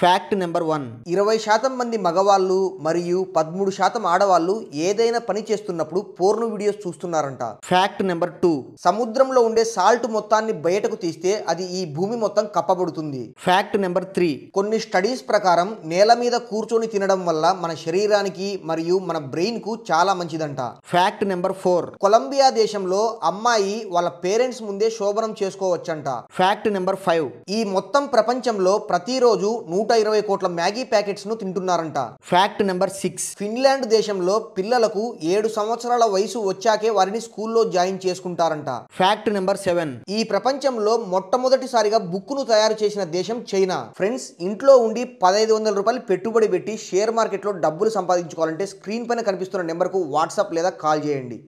fact number one ఇరవై శాతం మంది మగవాళ్ళు మరియు పదమూడు శాతం ఆడవాళ్ళు ఏదైనా పని చేస్తున్నప్పుడు పోర్ను వీడియోస్ చూస్తున్నారంట ఫ్యాక్ట్ నెంబర్ టూ సముద్రంలో ఉండే సాల్ట్ మొత్తాన్ని బయటకు తీస్తే అది ఈ భూమి మొత్తం కప్పబడుతుంది ఫ్యాక్ట్ నెంబర్ త్రీ కొన్ని స్టడీస్ ప్రకారం నేల మీద కూర్చొని తినడం వల్ల మన శరీరానికి మరియు మన బ్రెయిన్ కు చాలా మంచిదంట ఫ్యాక్ట్ నెంబర్ ఫోర్ కొలంబియా దేశంలో అమ్మాయి వాళ్ళ పేరెంట్స్ ముందే శోభనం చేసుకోవచ్చంట ఫ్యాక్ట్ నెంబర్ ఫైవ్ ఈ మొత్తం ప్రపంచంలో ప్రతిరోజు నూట నూట ఇరవై కోట్ల మ్యాగీ ప్యాకెట్స్ ను తింటున్నారంట ఫ్యాక్ట్ నెంబర్ సిక్స్ ఫిన్లాండ్ దేశంలో పిల్లలకు ఏడు సంవత్సరాల వయసు వచ్చాకే వారిని స్కూల్లో జాయిన్ చేసుకుంటారంట ఫ్యాక్ట్ నెంబర్ సెవెన్ ఈ ప్రపంచంలో మొట్టమొదటిసారిగా బుక్ ను తయారు చేసిన దేశం చైనా ఫ్రెండ్స్ ఇంట్లో ఉండి పదహైదు వందల రూపాయలు పెట్టుబడి పెట్టి షేర్ మార్కెట్లో డబ్బులు సంపాదించుకోవాలంటే స్క్రీన్ పైన కనిపిస్తున్న నెంబర్కు వాట్సాప్ లేదా కాల్ చేయండి